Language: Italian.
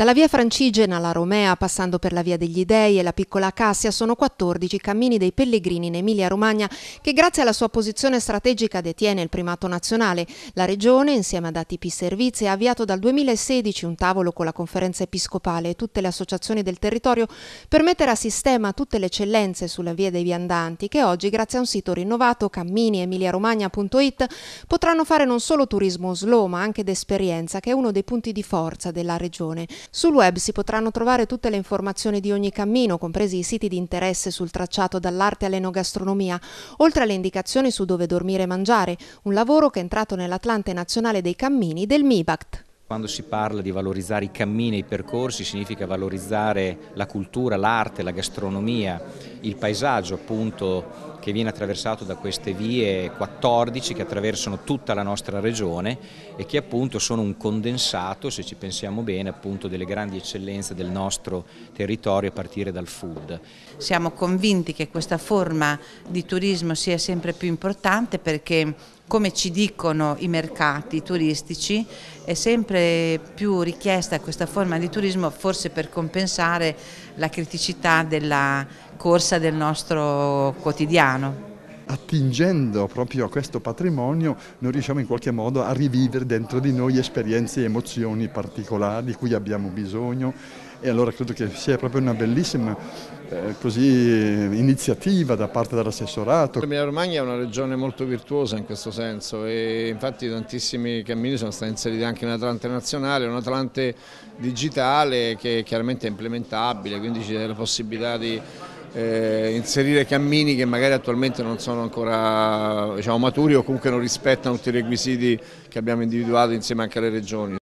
Dalla via Francigena alla Romea, passando per la via degli Dei e la piccola Cassia, sono 14 i cammini dei pellegrini in Emilia-Romagna, che grazie alla sua posizione strategica detiene il primato nazionale. La Regione, insieme ad ATP Servizi, ha avviato dal 2016 un tavolo con la Conferenza Episcopale e tutte le associazioni del territorio per mettere a sistema tutte le eccellenze sulla via dei viandanti, che oggi, grazie a un sito rinnovato, camminiemiliaromagna.it, potranno fare non solo turismo slow, ma anche d'esperienza, che è uno dei punti di forza della Regione. Sul web si potranno trovare tutte le informazioni di ogni cammino, compresi i siti di interesse sul tracciato dall'arte all'enogastronomia, oltre alle indicazioni su dove dormire e mangiare, un lavoro che è entrato nell'Atlante Nazionale dei Cammini del MIBACT. Quando si parla di valorizzare i cammini e i percorsi significa valorizzare la cultura, l'arte, la gastronomia, il paesaggio appunto che viene attraversato da queste vie 14 che attraversano tutta la nostra regione e che appunto sono un condensato, se ci pensiamo bene, appunto delle grandi eccellenze del nostro territorio a partire dal food. Siamo convinti che questa forma di turismo sia sempre più importante perché come ci dicono i mercati turistici, è sempre più richiesta questa forma di turismo forse per compensare la criticità della corsa promessa del nostro quotidiano attingendo proprio a questo patrimonio noi riusciamo in qualche modo a rivivere dentro di noi esperienze e emozioni particolari di cui abbiamo bisogno e allora credo che sia proprio una bellissima eh, così, iniziativa da parte dell'assessorato. L'Emilia Romagna è una regione molto virtuosa in questo senso e infatti tantissimi cammini sono stati inseriti anche in Atlante nazionale, un Atlante digitale che chiaramente è implementabile, quindi c'è la possibilità di eh, inserire cammini che magari attualmente non sono ancora diciamo, maturi o comunque non rispettano tutti i requisiti che abbiamo individuato insieme anche alle regioni.